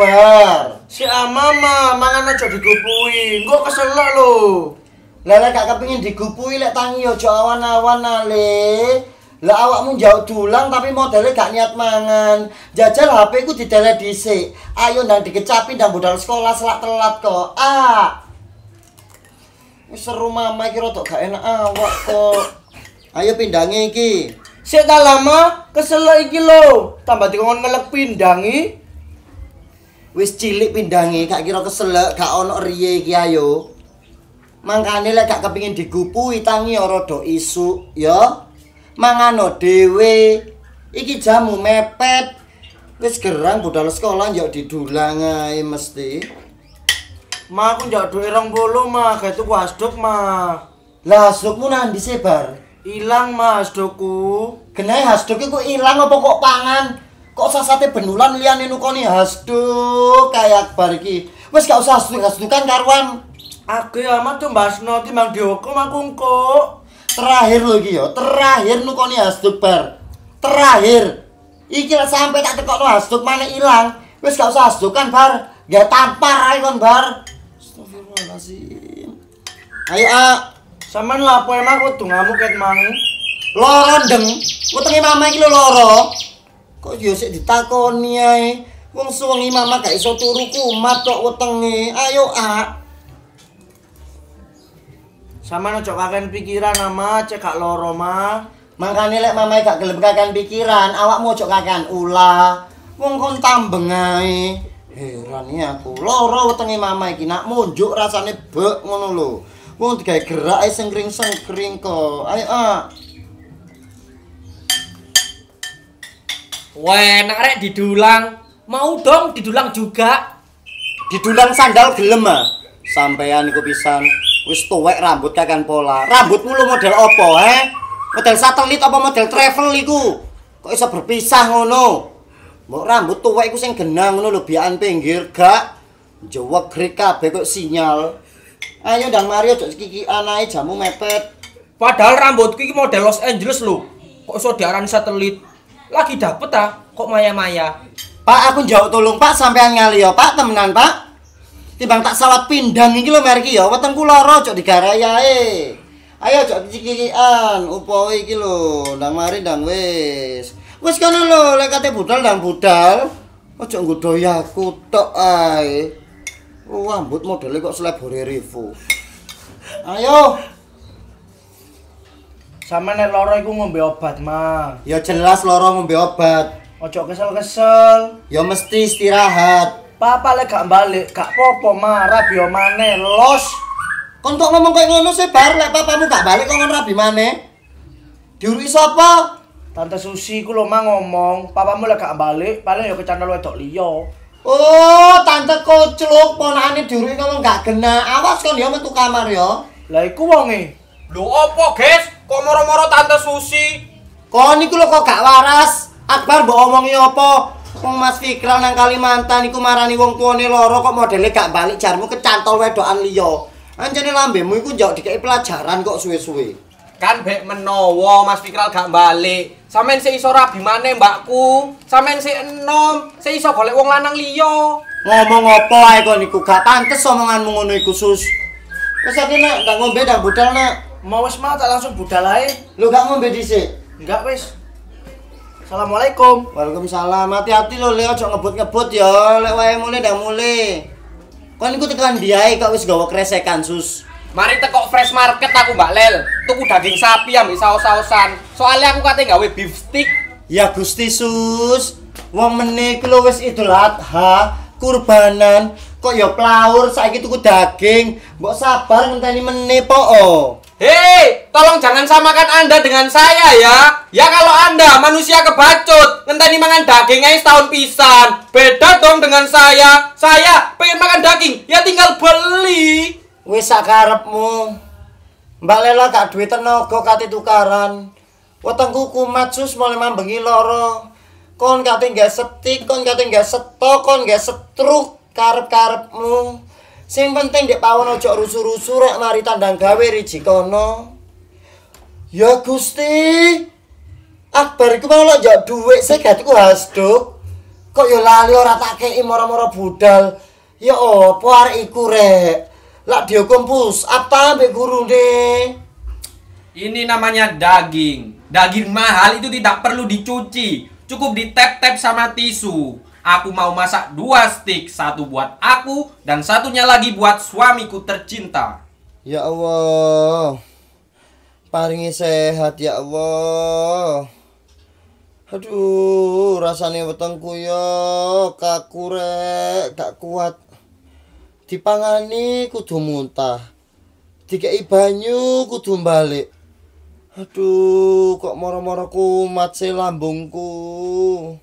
sabar. Si Amama mangan aja digupui. Engko kesel lo. Lele gak kepengin digupui lek tangi aja awan-awan ale. Lah awakmu jauh dulang tapi modelnya gak niat mangan. Jajal HP ku tele dhisik. Ayo nang dikecapi dan budal sekolah selat telat kok. Ah. Wis seru mama iki rodok gak enak awak kok. Ayo pindangi iki. Sik lama kesel iki lo. Tambah dikon ngelek pindangi. wis cilik pindangi gak kira keselek gak ono riye iki ayo mangkane lek gak kepengin digupui tangi ora do isu ya mangano dhewe iki jamu mepet wis gerang budal sekolah yo didulang ae mesti Ma aku njak duwe 20 mah gak tuku hasduk mah. Lah hasdukmu nandi sebar? Ilang mah hasdukku. Kenapa hasdukku kok ilang opo kok pangan? kok sasate benulan liyane nukoni hasdu kayak bariki, wes gak usah hasdu kan karuan Aku amat ya, tuh Mbak Sno timbang dihukum aku Terakhir lo iki ya, terakhir nukoni hasdu bar. Terakhir. Iki lah sampe tak lo hasdu mana hilang, wes gak usah kan bar. Gak tampar ayo kon bar. Astagfirullahaladzim Ayo A. Sampeyan lapo emang kudu ngamuk ket mangi. Loro ndeng. Wetenge mama iki lho loro. Kok yo sik ditakoni ae. Wong suwengi mama gak iso turu kumat tok wetenge. Ayo, A. Sama nojok kakek pikiran ama cek gak loro ma. makanya lek mama gak gelem kakek pikiran, mau cok kakek ulah. Wong kon tambeng ae. Heran ya aku. Loro wetenge mama iki nak munjuk rasane bek ngono lho. Wong digawe gerake sengkring-sengkring kok. Ayo, A. Weh, nak rek didulang. Mau dong didulang juga. Didulang sandal gelem ah. Sampean iku pisan wis tuwek rambut kakan pola. Rambutmu lu model opo, he? Eh? Model satelit apa model travel iku? Kok iso berpisah ngono? Mbok rambut tuwek iku sing genang ngono lho biakan pinggir gak jewek grik kabeh kok sinyal. Ayo ndang Mario cok kiki ae jamu mepet. Padahal rambutku iki model Los Angeles lho. Kok iso diaran satelit? lagi dapet ah kok maya-maya pak aku jauh tolong pak sampean ngali ya pak temenan pak timbang tak salah pindang ini lo merki ya weteng kula rojok di garaya eh ayo cok cikian upo iki lo dang mari dang wis wis kana lo lekate budal dang budal ojo nggodoi aku tok ae Wah, oh, buat modelnya kok selebore Rivo. Ayo, Sama nek loro iku ngombe obat, mah. Ya jelas loro ngombe obat. Ojo kesel-kesel. Ya mesti istirahat. Papa lek gak balik, gak popo marah biar mana? los. Kon ngomong kayak ngono sih bar lek papamu gak balik kau ngomong rabi mana? Diurus apa? Tante Susi ku lho mah ngomong, papamu lek gak balik, paling ya kecandal wedok liyo Oh, tante kocluk ponakane diurus ngomong gak kena. Awas kan ya metu kamar ya. Lah iku wonge. Lho opo, Guys? kok moro-moro tante Susi kok niku lho kok gak waras Akbar mbok omongi apa wong Mas Fikral nang Kalimantan iku marani wong tuane loro kok modele gak balik jarmu kecantol wedokan liya anjene lambemu iku njok dikeki pelajaran kok suwe-suwe kan bek menowo Mas Fikral gak balik sampean sik iso rabi maneh mbakku sampean sik enom sik iso golek wong lanang liya ngomong apa ae kok niku gak pantes omonganmu ngono iku sus Wes akeh nak, gak ngombe dah nak. mau wis mau tak langsung budal ae. Lu gak ngombe dhisik. Enggak wis. Assalamualaikum. Waalaikumsalam. Hati-hati lo Leo ojo ngebut-ngebut ya. Lek wae mule ndak mule. Kon iku tekan diae kok wis gawa kresekan sus. Mari tekok fresh market aku Mbak Lel. Tuku daging sapi ambek saus-sausan. Soalnya aku kate gawe beef stick. Ya Gusti Sus. Wong menik lo wis Idul Adha, kurbanan, kok ya plaur saiki tuku daging. Mbok sabar ngenteni meneh po. Oh. Hei, tolong jangan samakan Anda dengan saya ya. Ya kalau Anda manusia kebacut, ngenteni makan daging aja setahun pisan. Beda dong dengan saya. Saya pengen makan daging, ya tinggal beli. Wis karepmu. Mbak Lela gak duit tenaga kate tukaran. Wetengku kumat sus mulai mambengi loro. Kon kate gak setik, kon kate gak setok, kon gak setruk karep-karepmu. Sing penting dek pawon ojo rusuh-rusuh rek mari tandang gawe rijikono. Ya Gusti. Akbar iku malah njak dhuwit segatiku hasduk. Kok ya lali ora tak kei moro-moro budal. Ya apa arek iku rek? Lak dihukum push up ta mbek gurune. Ini namanya daging. Daging mahal itu tidak perlu dicuci, cukup ditep-tep sama tisu. Aku mau masak dua stick, satu buat aku dan satunya lagi buat suamiku tercinta. Ya Allah, paringi sehat ya Allah. Aduh, rasanya wetengku ya kaku rek, gak kuat. Dipangani kudu muntah. Dikei banyu kudu balik. Aduh, kok moro-moro kumat sih lambungku.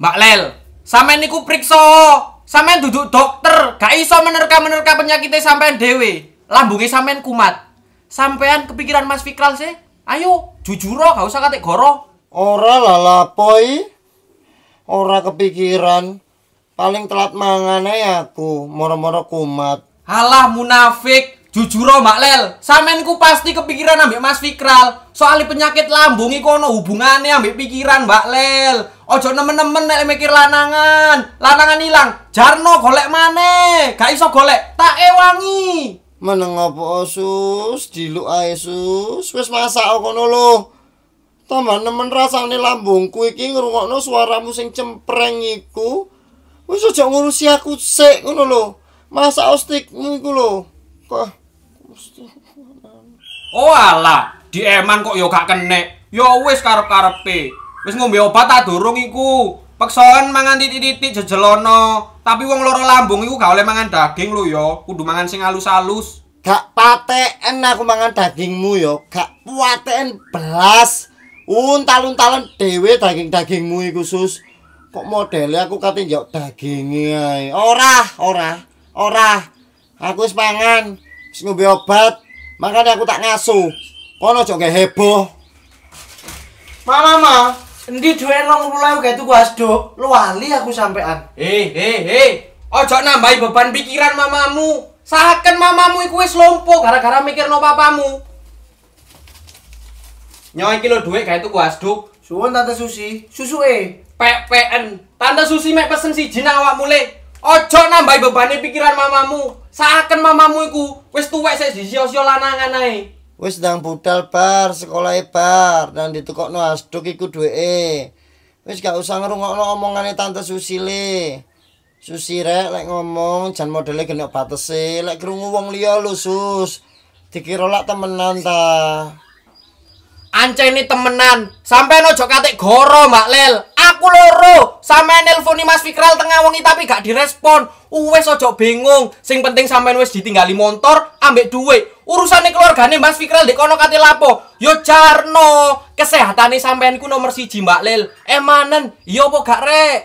Mbak Lel, Sampeyan niku priksa. sampean duduk dokter, gak iso menerka-menerka penyakitnya sampean dewe lambungnya sampean kumat. sampean kepikiran Mas Fikral sih? Ayo, jujur gak usah katik goro. Ora lalapoi. Ora kepikiran. Paling telat mangane aku, moro-moro kumat. Halah munafik. Jujur oh, Mbak Lel, ku pasti kepikiran ambek Mas Fikral. soal penyakit lambung iku ono hubungane ambek pikiran Mbak Lel. Ojo nemen-nemen nek mikir lanangan. Lanangan hilang, jarno golek maneh. Gak iso golek, tak ewangi. Meneng opo sus, diluk ae sus. Wis masak kono lho. Tambah nemen rasane lambungku iki ngrungokno suaramu sing cempreng iku. Wis aja ngurusi aku sik ngono lho. Masak ostikmu iku lho. Kok Oh alah, di eman kok yo gak kene. Yo wis karep-karepe. Wis ngombe obat ta durung iku. Peksoan mangan titik titi jejelono. Tapi wong loro lambung iku gak oleh mangan daging lho yo. Kudu mangan sing halus-halus. Gak paten aku mangan dagingmu yo. Gak paten belas. Untal-untalan dhewe daging-dagingmu iku, Sus. Kok modele aku kate njok daginge ae. Ora, ora. Ora. Aku wis pangan. wis ngombe obat makanya aku tak ngasuh kono cok gak heboh mama mama endi duwe rong puluh itu tuku asduk lu wali aku sampean Hehehe, eh ojo nambah beban pikiran mamamu saken mamamu iku wis lumpuh gara-gara no papamu nyoy kilo duit gak tuku asduk suwon tante susi susu eh PPN tante susi mek pesen si nang mulai. Ojo nambah BEBANE pikiran mamamu. Saken mamamu iku wis tuwek sik sio-sio lanangan ae. Wis ndang budal bar sekolah bar dan ditukokno asduk iku duwee. Wis gak usah ngrungokno omongane tante Susile. Susi rek lek ngomong jan modele gene batese lek krungu wong liya lho sus. Dikira lak temenan ta. Anca ini temenan. Sampai nojo katik goro, Mbak Lel. aku loro. Sampean nelponi Mas Fikral tengah wengi tapi gak direspon. Uwes ojo bingung. Sing penting sampean wis ditinggali motor ambek duit. Urusan Urusane keluargane Mas Fikral di kono kate lapo? Yo jarno. Kesehatane sampean ku nomor siji Mbak Lil. Emanen, yo iya apa gak rek?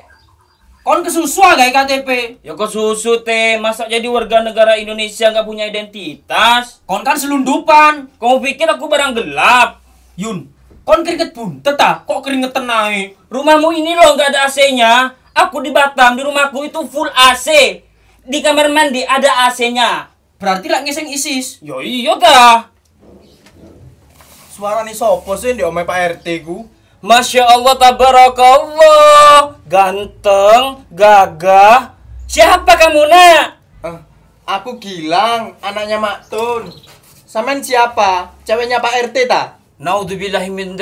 Kon kesusua ah gak KTP? Ya kesusu teh, masa jadi warga negara Indonesia gak punya identitas? Kon kan selundupan. Kamu pikir aku barang gelap? Yun, kon keringet pun, tetap ah, kok keringet tenai? rumahmu ini loh nggak ada AC-nya aku di Batam di rumahku itu full AC di kamar mandi ada AC-nya berarti lah ngeseng ISIS yo ya iya ta suara nih sopo sih di omai Pak RT ku Masya Allah tabarakallah Ganteng Gagah Siapa kamu nak? Eh, aku Gilang Anaknya Mak Tun Samen siapa? Ceweknya Pak RT tak? Naudzubillahi min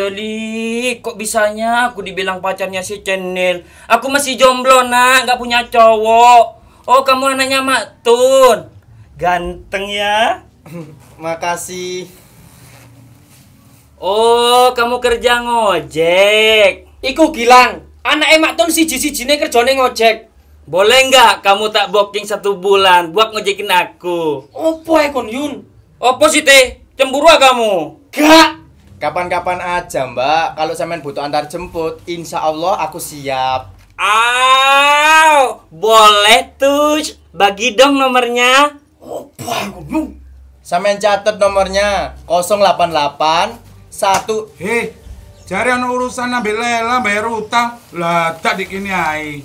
Kok bisanya aku dibilang pacarnya si Cenil? Aku masih jomblo, Nak, nggak punya cowok. Oh, kamu anaknya Mak Tun. Ganteng ya. Makasih. Oh, kamu kerja ngojek. Iku Gilang, anak Mak Tun si siji Jine kerjane ngojek. Boleh nggak kamu tak booking satu bulan buat ngejekin aku? Oh ya Yun? oh sih teh? Cemburu ah kamu? Gak. Kapan-kapan aja mbak Kalau saya main butuh antar jemput Insya Allah aku siap Ah, boleh tuh Bagi dong nomornya Oh, Saya Sampean catat nomornya 088 1 Hei, cari ana urusan ambil lela bayar utang Lah, tak dikini ai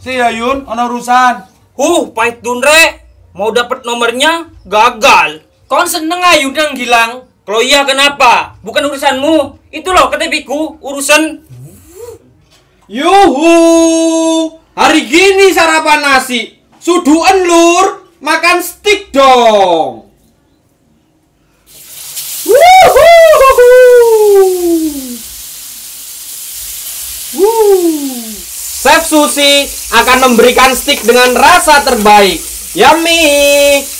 Si Ayun, ana urusan Huh, pahit dunre Mau dapat nomornya, gagal Kon seneng ayu dang gilang. Kalau iya kenapa? Bukan urusanmu. Itu loh ketepiku urusan. Yuhu, hari gini sarapan nasi. Suduan lur, makan stick dong. Wuhu. Chef Susi akan memberikan stick dengan rasa terbaik. Yummy.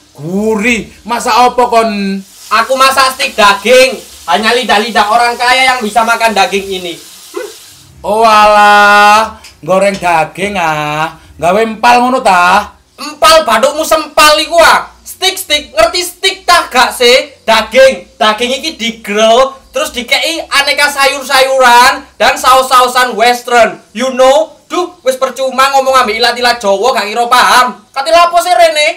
gurih masa apa kon aku masak stik daging hanya lidah-lidah orang kaya yang bisa makan daging ini hm. oh alah goreng daging ah gawe empal ngono ta empal badukmu sempal iku ah stik stik ngerti stik tah gak sih daging daging iki digrel terus dikei aneka sayur-sayuran dan saus-sausan western you know duh wis percuma ngomong ambil ilat-ilat Jawa gak kira paham katil apa sih Rene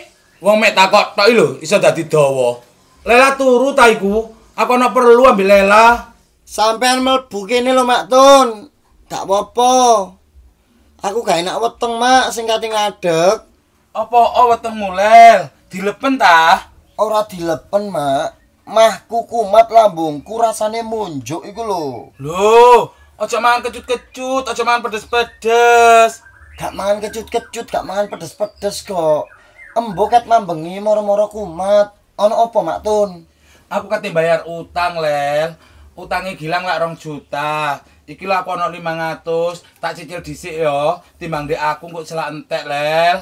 wong mek takok tok lho iso dadi dawa. lelah turu ta iku? Aku ana perlu ambil Lela. Sampean mlebu kene lho Mak Tun. Dak apa Aku ga enak weteng Mak sing kate ngadeg. Apa oh wetengmu Lel? Dilepen ta? Ora dilepen Mak. mahku kuku mat lambungku rasane munjuk iku lho. Lho, aja mangan kecut-kecut, aja mangan pedes-pedes. Gak mangan kecut-kecut, gak mangan pedes-pedes kok. Emboket mambengi moro-moro kumat. Ono opo Mak Tun? Aku kate bayar utang, Lel. utangnya Gilang lah rong juta. Iki lak ono ratus, tak cicil dhisik yo. Timbang di aku kok selak entek, Lel.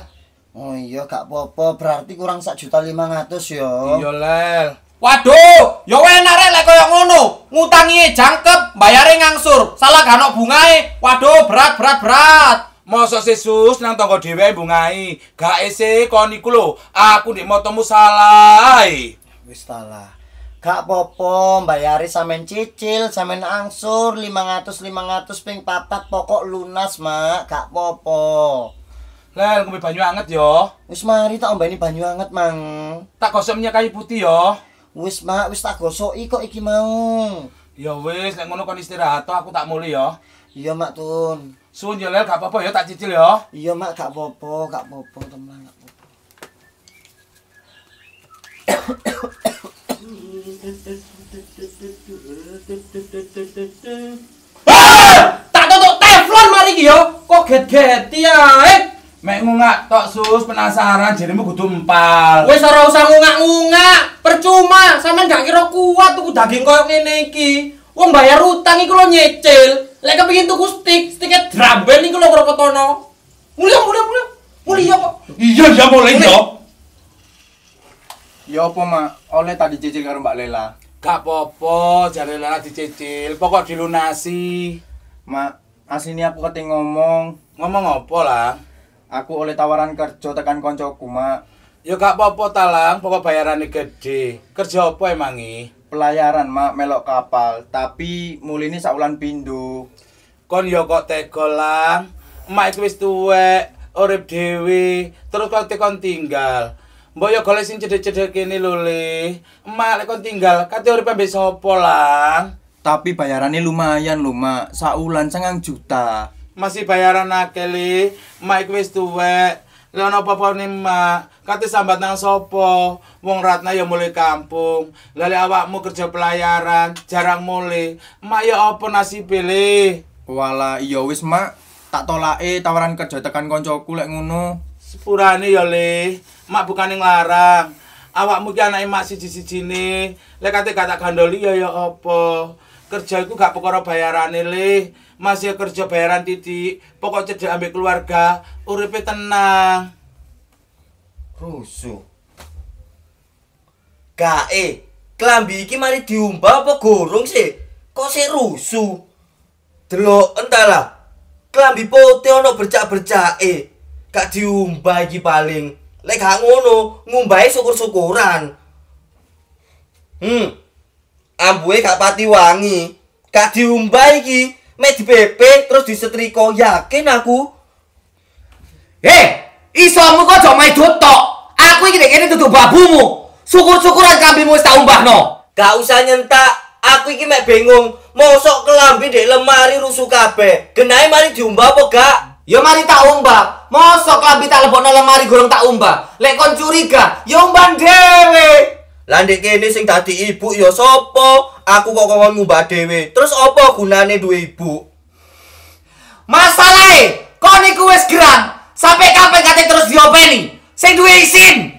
Oh iya gak popo berarti kurang sak juta lima ratus yo. Iya, Lel. Waduh, yo enak rek lek koyo ngono. Ngutangi jangkep, bayare ngangsur. Salah gak bungai. Waduh, berat berat berat. Masa sesus nang tangga dhewe mbungai, gak ese kon iku lho, aku ndek motomu salah. Wis salah. Gak popo, mbayari samen cicil, samen angsur, 500 500 ping papat pokok lunas, Mak. Gak popo. Lel, kumpi banyu anget yo. Wis mari tak ombeni banyu anget, Mang. Tak gosok minyak kayu putih yo. Wis, Mak, wis tak gosoki kok iki mau. Ya wis, lek ngono kon istirahat to aku tak muli yo. Iya, Mak Tun. Suwun ya Lel, gak apa-apa tak cicil yo Iya Mak, gak apa-apa, gak apa-apa, teman gak apa-apa. Ah! tak tutup teflon mari iki yo. Kok get-get ya, eh? Mek ngungak tok sus penasaran jenenge kudu empal. Wis ora usah ngungak-ngungak, percuma. Sampeyan gak kira kuat tuku daging koyo ngene iki. Wong bayar utang iku lo nyecil. Lek kepengin tuku stick, stiknya band iku lho Kropotono. Mulia mulia mulia. Mulia iya, kok. Iya ya mulai iya. yo. Ya apa, Mak? Oleh tadi cicil karo Mbak Lela. Gak popo, jare Lela dicicil, pokok dilunasi. Mak, asline aku keting ngomong. Ngomong apa lah? Aku oleh tawaran kerja tekan koncoku, Mak. Ya gak popo talang, pokok bayarane gede. Kerja apa emangi? pelayaran mak melok kapal tapi muli ni saulan pindu kon yo kok tegolang mak itu wis tuwe orib dewi terus kok tekon tinggal Mbok yo golek sing cedek-cedek kene lho le. Mak lek kon tinggal, kate urip ambek sapa lah. Tapi bayarannya lumayan lho, Mak. Saulan sengang juta. Masih bayaran akeh le. Mak wis tuwek. Lek ono apa-apa Mak, Kate sambat nang sopo? Wong Ratna ya mulai kampung. Lali awakmu kerja pelayaran, jarang mulai. Mak ya apa nasib pilih? Wala iya wis, Mak. Tak tolake tawaran kerja tekan koncoku lek ngono. Sepurane ya, Le. Mak bukane nglarang. Awakmu ki anake mak siji-siji ne. Lek kate gak tak gandoli ya ya apa? Kerja iku gak perkara bayarane, Le. Masih kerja bayaran titik. Pokok cedek ambil keluarga, uripe tenang. rusuh. Gae, kelambi iki mari diumbah apa gorong sih? Kok sih rusuh? Delok entahlah. kelambi putih ana bercak-bercake. bercak Gak diumbah iki paling. Lek gak ngono, ngumbahi syukur-syukuran. Hmm. Ambuhe gak pati wangi. Gak diumbah iki, mek dibepe terus disetrika yakin aku. Eh, hey, isamu kok main dotok. Aku ini nek ini dudu babumu. Syukur-syukuran kambimu wis tak no Gak usah nyentak. Aku ini mek bingung. Mosok kelambi dek lemari rusuh kafe. Genahe mari diumbah apa gak? Ya mari tak umbah. Mosok kelambi tak no lemari gorong tak umbah. lekon curiga, ya umbah dewe. Lah kene sing tadi ibu ya sopo Aku kok kon ngumbah dewe. Terus apa gunane dua ibu? masalahnya Kau niku wes gerang. Sampai kapan kate terus diopeni? Sing duwe isin.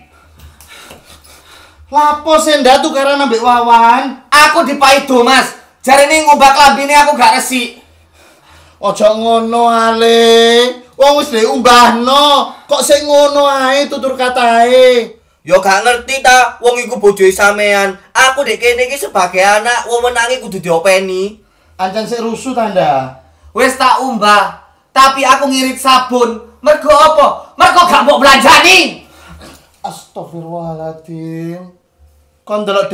Lapo senda tuh karena nambah wawan. Aku dipai do mas. Jari ini ngubah kelabi ini aku gak resik! Ojo ngono ale. Wong wis deh ubah no. Kok sih ngono ae tutur katae. Yo gak ngerti ta. Wong iku bojoi samean. Aku dek kene ki sebagai anak. Wong menangi kudu diopeni. Ancan se rusuh tanda. Wes tak umbah. tapi aku ngirit sabun. Mergo opo Mergo gak mau belanja nih. Astagfirullahaladzim. Kon delok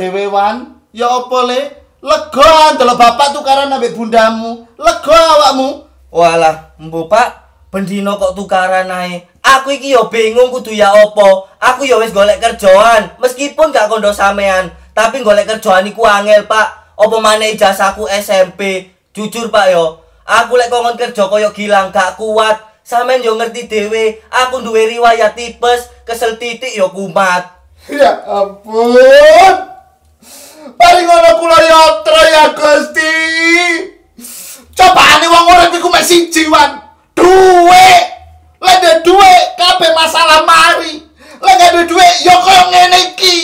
ya opo le? Lega delok bapak tukaran ambek bundamu. Lega awakmu. Walah, mbok pak, bendino kok tukaran nae. Aku iki ya bingung kudu ya apa. Aku ya wis golek kerjaan, meskipun gak kondo sampean, tapi golek kerjaan iku angel, Pak. Apa maneh ijazahku SMP? Jujur, Pak yo. Ya. Aku lek kongon kerja koyo gilang gak kuat. Samen yo ngerti dhewe, aku duwe riwayat tipes, kesel titik yo kumat. Ya ampun. Paling ngono kula yo tra ya Coba ane wong ora iku mek sijiwan wan. Duwe. Lek de duwe kabeh masalah mari. Lek gak duwe duwe yo koyo ngene iki.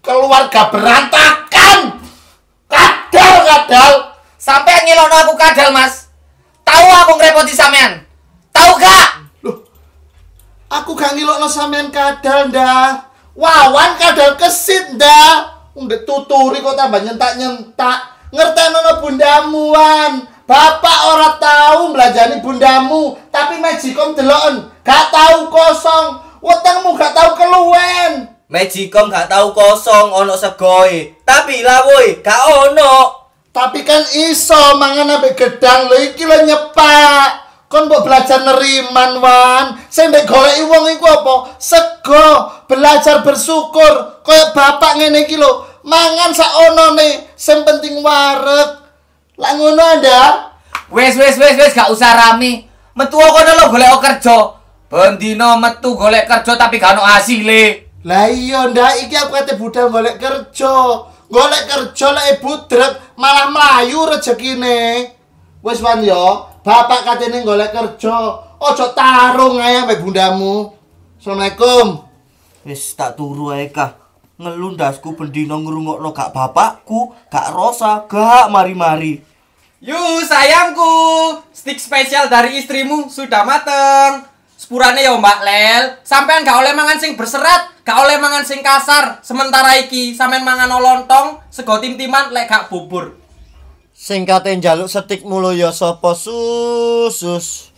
Keluarga berantakan. Kadal kadal. Sampai ngilono aku kadal, Mas. Tahu aku ngrepoti sampean. Tahu gak? Loh. Aku gak ngilokno sampean kadal ndak. Wawan kadal kesit ndak. Udah tuturi kok tambah nyentak-nyentak. Ngertenono bundamu wan. Bapak ora tahu belajani bundamu, tapi majikom telon, gak tahu kosong. Wetengmu gak tahu keluwen. Majikom gak tahu kosong ono segoi, e. tapi lawoi gak ono. Tapi kan iso mangan ambek gedang lho iki lho nyepak. Kon mbok belajar neriman wan. Sing mbek goleki wong iku apa? Sego, belajar bersyukur. Kayak bapak ngene iki lho, mangan sak onone, sing penting warek. Lah ngono anda? Wes wes wes wes gak usah rame. Metu kono lho golek kerjo Bendino metu golek kerjo tapi gak ono hasil. Lah iya ndak iki aku kate budal golek kerjo golek kerja lek ibu drek malah melayu rezekine. Wis wan yo, bapak katene golek kerja, ojo tarung ae ambek bundamu. Assalamualaikum. Wis tak turu ae kah. Ngelundasku bendino ngrungokno gak bapakku, gak rosa, gak mari-mari. Yuh sayangku, stik spesial dari istrimu sudah mateng. sepurane ya Mbak Lel, sampean gak oleh mangan sing berserat, gak oleh mangan sing kasar. Sementara iki sampean mangan lontong, sego tim-timan lek gak bubur. Singkate njaluk setik mulu ya sapa susus.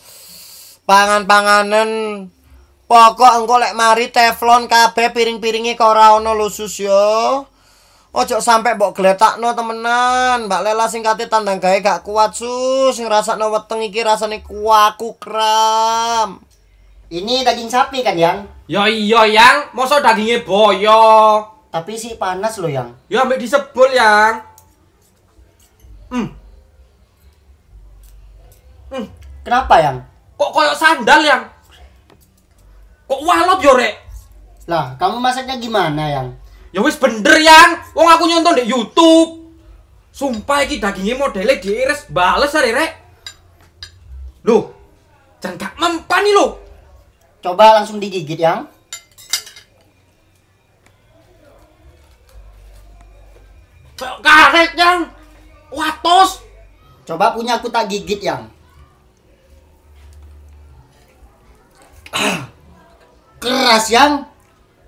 pangan panganan pokok engko lek mari teflon kabeh piring-piringe kok ora ana lho yo. Ya. Ojo sampe mbok gletakno temenan. Mbak Lela sing kate tandang gawe gak kuat sus, sing rasakno weteng iki rasane kuaku kram. Ini daging sapi kan, Yang? Ya iya, Yang. Masa dagingnya boyo. Tapi sih panas loh, Yang. Ya ambek disebul, Yang. Hmm. Hmm. Kenapa, Yang? Kok koyok sandal, Yang? Kok walot yo, Rek? Lah, kamu masaknya gimana, Yang? Ya wis bener, Yang. Wong aku nyonton di YouTube. Sumpah iki dagingnya modelnya diiris bales hari, Rek. Loh, jangan gak mempan nih loh. Coba langsung digigit yang. Karet yang. Watos. Coba punya aku tak gigit yang. Keras yang.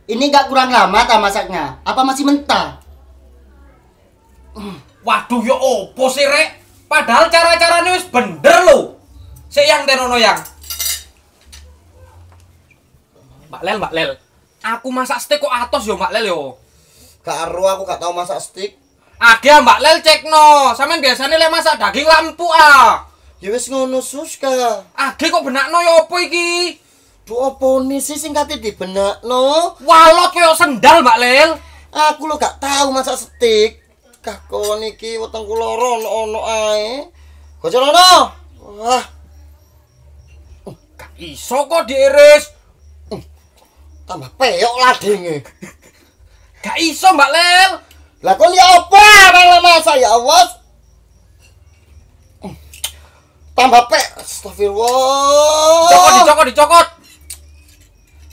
Ini gak kurang lama tak masaknya. Apa masih mentah? Waduh ya opo sih rek. Padahal cara-caranya wis bener loh. Seyang tenono yang. Mbak Lel, Mbak Lel. Aku masak steak kok atos yo Mbak Lel yo. Gak aru aku gak tau masak steak. Ada Mbak Lel cek no. Sampeyan biasane lek masak daging lampu ah. Ya wis ngono suska. Ada kok benakno yo opo iki? Duh opo nisi singkate dibenakno. Walok kaya sendal Mbak Lel. Aku lo gak tau masak steak. Kah kon iki wetengku loro ono ono ae. Gojo Wah. Oh, gak iso kok diiris. tambah peyok dingin gak iso mbak Lel lah kok lihat apa malah masa ya Allah tambah pe astagfirullah cokot dicokot dicokot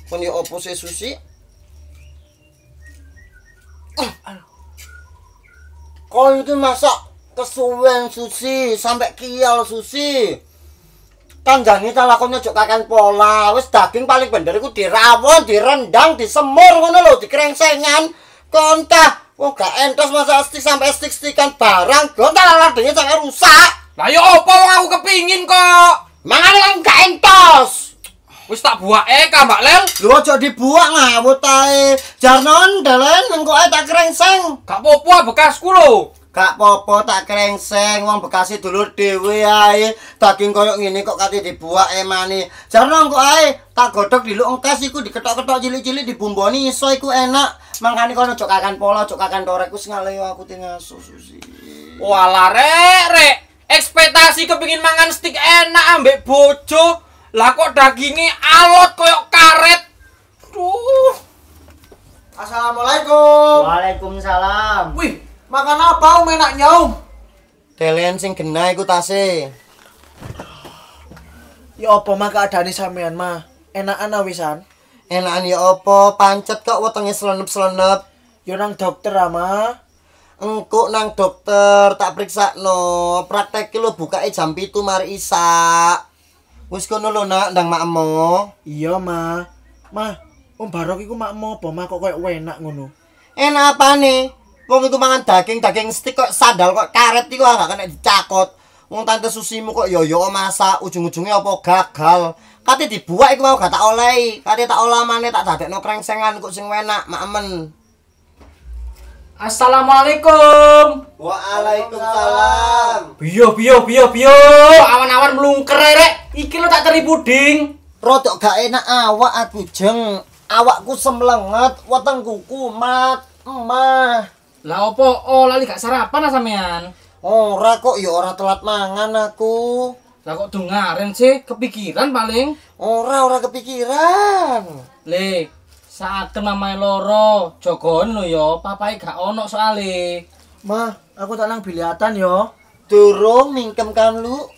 kok yo opo sih susi kau itu masak kesuwen susi sampai kial susi kandangnya kalau aku nyocok kakan pola wis daging paling bener di dirawon direndang disemur ngono lho dikrengsengan kontah Wong oh, gak entos masa stik sampe stik stikan barang, gontal lah dengnya sampai rusak. Lah yo opo wong aku kepingin kok. Mangane lang, gak entos. Wis tak buak e ka Mbak Lel. Lho aja dibuak ngawut ae. Jarnon dalen engko tak krengseng. Gak popo bekasku lo! Kak popo tak krengseng wong Bekasi dulur dhewe ae. Daging koyo ngene kok kate dibuak emani. Jarno kok ae tak godhog diluk engkes iku diketok-ketok cilik-cilik dibumboni iso iku enak. Mangkane kono cok kakan pola cok kakan korek wis ngaleyo aku tinggal susu sih. Walah rek rek. Ekspektasi kepingin mangan stik enak ambek bojo. Lah kok daginge alot koyo karet. Duh. Assalamualaikum. Waalaikumsalam. Wih, Makan apa om enak nyaum? Delen sing genah iku tase. Ya apa mah keadaane sampean mah? Enakan wisan. Enakan ya apa? Pancet kok wetenge selenep-selenep. Ya nang dokter ama. Ah, Engkuk nang dokter tak periksa no. Praktek lo buka jam pitu mari isak. Wis kono lho nak ndang makmo. Iya mah. Mah, Om Barok iku makmo apa mah kok koyo enak ngono. Enak apane? Wong itu mangan daging daging stik kok sandal kok karet iku agak ah, kena dicakot. Wong tante susimu kok yo yo masak ujung-ujunge apa gagal. Kate dibuak iku mau gak tak olehi. Kate tak olah maneh tak dadekno krengsengan kok sing enak, makmen. Assalamualaikum. Waalaikumsalam. Biyo biyo biyo biyo. Awan-awan melungker eh, rek. Iki lo tak teri puding. Rodok gak enak awak aku jeng. Awakku semlenget, wetengku kumat, emah. Lah opo? Oh, lali gak sarapan lah sampean. Oh, ora kok ya ora telat mangan aku. Lah kok dungaren sih? Kepikiran paling. Ora ora kepikiran. Le, saat ke mamae loro, jogon lo yo, papai gak ono soale. mah aku tak nang biliatan yo. Durung mingkem kan lu.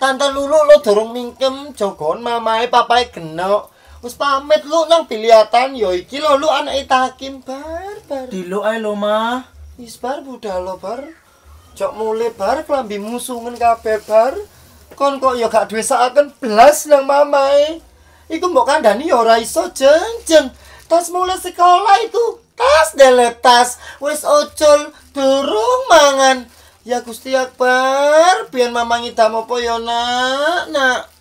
Tante lulu lo durung mingkem jogon mamae papai genok. Wis pamit lu nang piliatan. yo iki lo lu anak itakim bar bar. Dilo ae lo mah. Wis bar budal lo bar. Cok mulai bar klambi musungan kabeh bar. Kon kok yo gak duwe saken belas nang mamae. Iku mbok kandhani yo ora iso jeng jeng. Tas mulai sekolah itu tas deletas wis ocol durung mangan. Ya Gusti Akbar, biar mamang idam apa yo nak nak.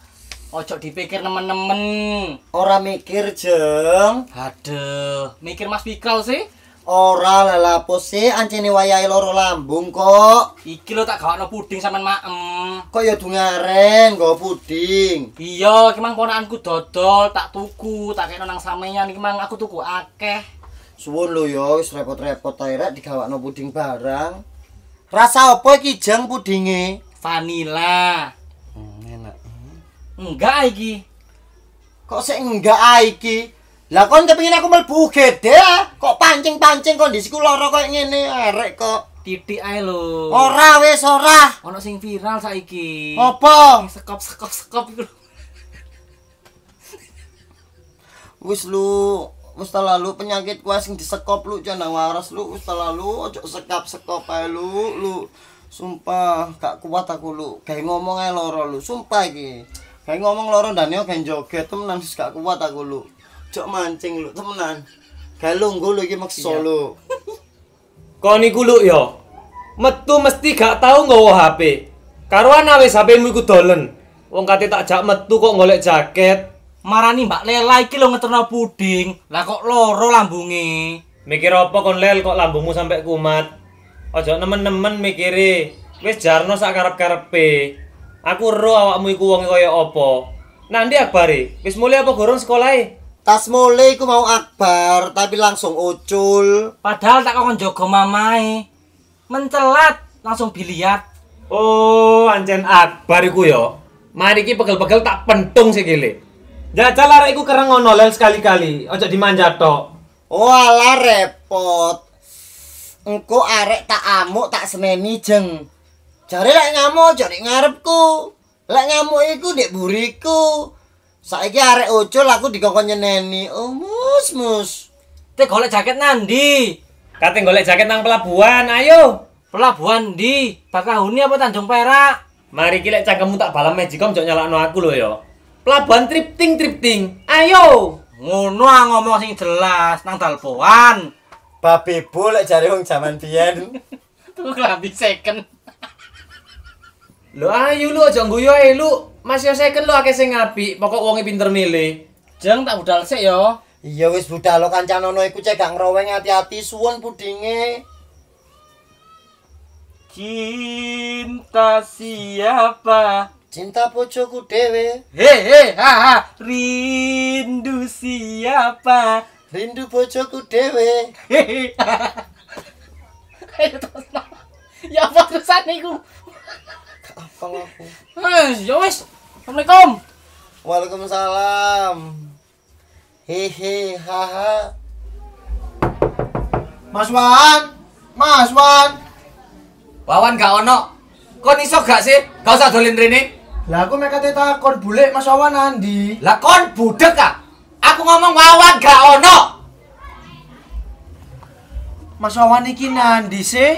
Ojo dipikir nemen-nemen. Ora mikir, Jeng. Haduh. mikir Mas Pikal sih. Ora lala pose ancene wayahe loro lambung kok. Iki lo tak gawakno puding sampean maem. Kok ya dungaren nggo puding. Iya, iki mang ponakanku dodol tak tuku, tak kene nang samenyan iki mang aku tuku akeh. Suwun lo ya wis repot-repot ta rek digawakno puding barang. Rasa apa iki jeng pudinge? Vanilla. Hmm, enak. Enggak iki. Kok sik enggak iki? Lah kon kepengin aku mlebu ya? kok pancing-pancing kondisiku lara koyo ngene arek kok. Titik ae lho. Ora wis ora. Ono sing viral saiki. Apa? Sekop-sekop-sekop iku. Wis lu wis lalu penyakit gua sing disekop lu jangan waras lu wis lalu ojo sekap-sekop ae lu lu sumpah gak kuat aku lu kayak ngomong ae lara lu sumpah iki. kayak ngomong loro dan yo kayak joget temenan sih gak kuat aku lu jok mancing lu temenan kayak lu nggak lu gimak solo kau nih lu yo metu mesti gak tau nggak wah hp karuan awe hp mu ikut dolen wong kate tak jak metu kok ngolek jaket marani mbak lela iki lo ngeterno puding lah kok loro lambungi mikir apa kon lel kok lambungmu sampe kumat ojo nemen-nemen mikiri wis jarno sak karep-karepe Aku roh awakmu iku wong kaya apa. Nanti akbare, wis mulai apa gorong sekolahe? Tas mulai iku mau akbar, tapi langsung ucul. Padahal tak kok njogo mamae. Mencelat, langsung biliat. Oh, ancen akbar iku yo. Mari ki pegel-pegel tak pentung sikile. Jajal arek iku kereng ngono lel sekali-kali, ojo dimanja tok. Oh, ala repot. Engko arek tak amuk tak semeni jeng. Jare lek ngamuk jare ngarepku. Lek ngamuk iku ndek buriku. Saiki arek ucul aku dikongkon nyeneni. Oh, mus mus. Te golek jaket nandi? Kate golek jaket nang pelabuhan. Ayo. Pelabuhan ndi? Bakahuni apa Tanjung Perak? Mari iki lek cangkemmu tak balam Magicom jok nyalakno aku lho ya. Pelabuhan tripting tripting. Ayo. Ngono ah, ngomong sing jelas nang dalpoan. Babe bolek jare wong jaman biyen. Tuku klambi second. Lho ayu ah, lu aja guyu ae lu. Mas yo second lu akeh sing apik, pokok wonge pinter milih. Jeng tak budal sik yo. Iya wis budal lo kancanono iku cek gak ngroweng ati-ati suwon pudinge. Cinta siapa? Cinta pojoku dhewe. He he ha ha rindu siapa? Rindu pojoku dhewe. He he. Ayo terus. Ya apa terusan iku? Apa aku? Wes, yo wes. Assalamualaikum. Waalaikumsalam. Hehe, haha. Mas Wan, Mas Wan. Wawan gak ono. Kon iso gak sih? Gak usah dolin rene. Lah aku mekate takon bulik Mas Wawan Andi. Lah kon budek ah. Aku ngomong Wawan gak ono. Mas Wawan iki nandi sih?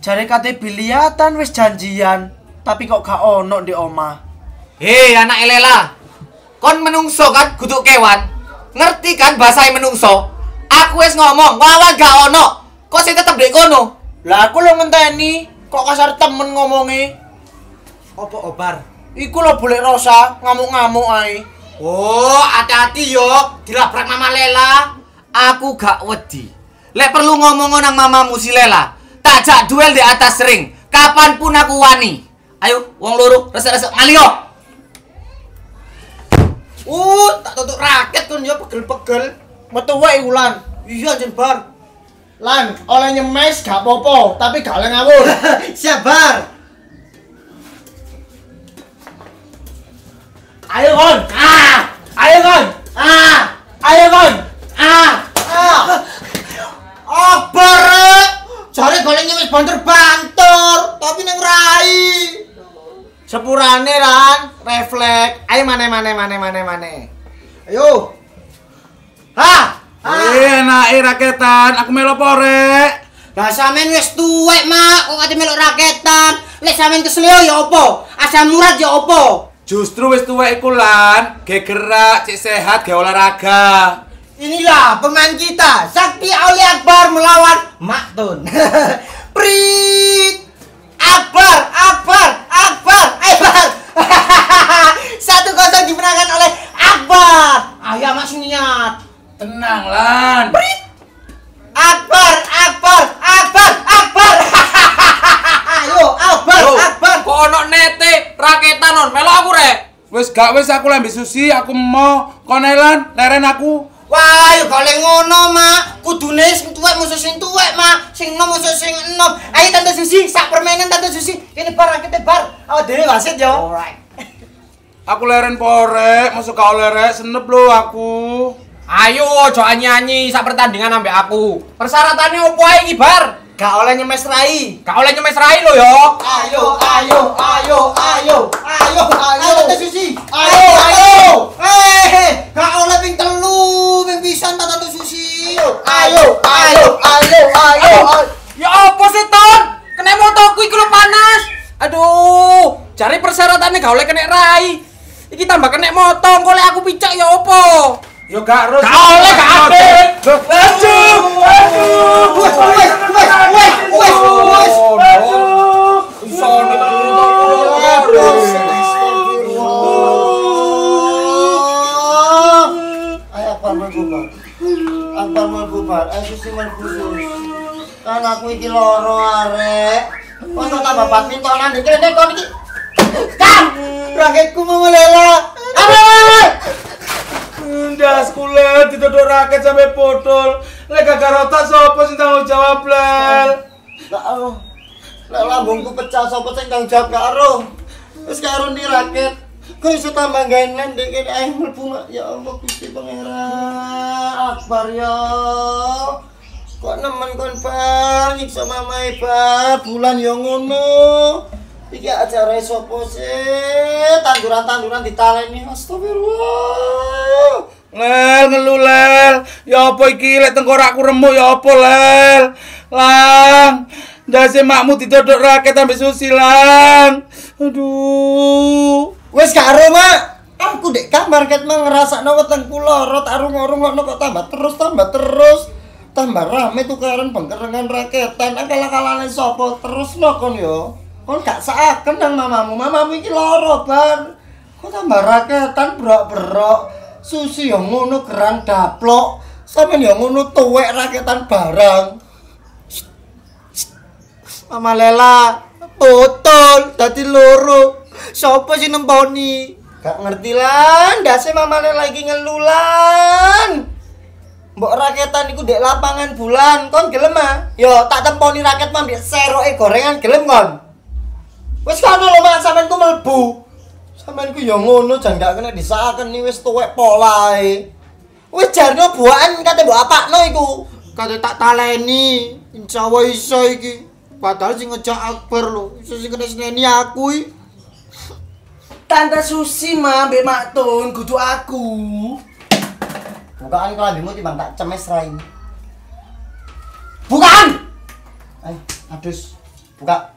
Jare kate biliatan wis janjian tapi kok gak ono di oma hei anak elela kon menungso kan kudu kewan ngerti kan bahasa yang menungso aku es ngomong wawan gak ono kok sih tetep dek kono lah aku lo ngenteni kok kasar temen ngomongi opo obar iku lo boleh rosa ngamuk-ngamuk ae oh hati-hati yo dilabrak mama lela aku gak wedi le perlu ngomong nang mamamu si lela tak jak duel di atas ring kapanpun aku wani ayo uang loro rasa rasa maling yo uh tak tutup raket kon yo pegel-pegel metu wae ulan iya jembar lan oleh nyemes gak popo tapi gak oleh ngawur siap bar ayo kon ah ayo kon ah ayo kon ah ah oh barek jare goleknya wis banter banter tapi nang rai sepurane ran refleks ayo mana mana mana mana mana ayo ha oh, Iya, nah, raketan, aku melo pore. Lah samen wis tuwek, Mak, kok ate melok raketan. Lek sampean kesleo ya opo? Asam murad ya opo? Justru wis tuwek iku lan, gerak, cek sehat, ge olahraga. Inilah pemain kita, Sakti Ali Akbar melawan Maktun. Prit Akbar, Akbar. Gak wis aku lambe susi, aku mau konelan leren aku. Wah, yo gak ngono, Mak. Kudune sing tuwek musuh sing tuwek, Mak. Sing enom musuh sing enom. Ayo Tante Susi, sak permainan Tante Susi. Kene bar akete bar. Awak dhewe wasit yo. Alright. aku leren porek, masuk kau lerek senep lo aku. Ayo, aja nyanyi sak pertandingan ambek aku. Persyaratannya opo ae iki, Bar? Gak oleh nyemes rai. Gak oleh nyemes rai lo yo. Ayo, ayo, ayo, ayo, ayo, ayo, ayo, susi. Ayo, ayo. Eh, gak oleh ping telu, ping pisan tata susi. Ayo, ayo, ayo, ayo, ayo. Ya apa sih ton? Kena motoku iku panas. Aduh, cari persyaratannya gak oleh kena rai. Iki tambah kena motong, kau aku picak ya opo. Yo gak harus. Gak oleh gak ade. Lanjut. Aduh. Wes wes wes wes wes wes. Sono eh susi Kan aku ini loro arek Masa tambah kau kam, Raketku mau Ndas kulen didodok raket sampai botol. Lek gak tak sapa sing tanggung jawab, Lel? Lah aku. Oh. Lek lambungku pecah sapa sing tanggung jawab karo? Wis karo ni raket. Kok iso tambah gaen nendek kene eh mlebu ya Allah Gusti Pangeran. Akbar ya. Kok nemen kon sama nyiksa mamae bab bulan ya ngono. Iki acara sapa sih? Tanduran-tanduran ditaleni astagfirullah. Lel ngelu lel Ya apa iki lek tengkorakku remuk ya apa lel Lang Jasih makmu didodok raketan ambil susi lang Aduh Wes karo mak Aku dek kamar ket mah ngerasa no weteng kuloro Tarung orung no kok tambah terus tambah terus Tambah rame tukaran pengkerengan raketan Angkala kalane sopo terus no kon yo Kon gak saken nang mamamu Mamamu iki loro ban Kok tambah raketan brok-brok susi yang ngono keran daplok sampe yang ngono tuwek raketan barang mama lela botol dati loro siapa sih nemponi gak ngerti lan dasi mama lagi ngelulan Mbok raketan iku dek lapangan bulan, kon gelem ah. Yo tak temponi raket mambek seroke gorengan gelem kon. Wis kono lho mak sampean ku mlebu. Sampeyan ku ya ngono jangan gak kena nih wis tuwek pola Wis jarno kata bu apa no iku. kata tak taleni, allah iso iki. Padahal sih ngejak Akbar lo, iso sih kena seneni aku tanda Tante Susi ma be Mak kudu aku. Bukaan bimu timbang tak cemes rain Bukaan! Ayo, eh, adus. Buka.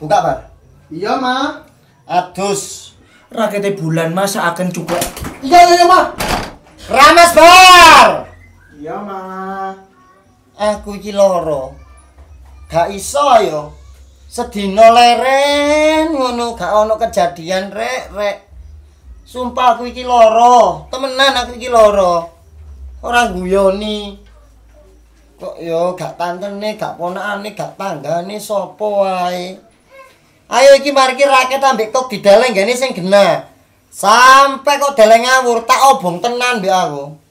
Buka, Bar. Iya, ma Adus rakete bulan masa akan cukup. Iya iya ma. Ramas bar. Iya ma. Aku iki loro. Gak iso yo. Sedino leren ngono gak ono kejadian rek rek. Sumpah aku iki loro. Temenan aku iki loro. Orang guyoni. Kok yo gak tantene, gak ponakane, gak tanggane sapa wae. Ayo iki mari raket ambek kok didaleng gene sing genah. Sampai kok daleng ngawur tak obong tenan mbek aku.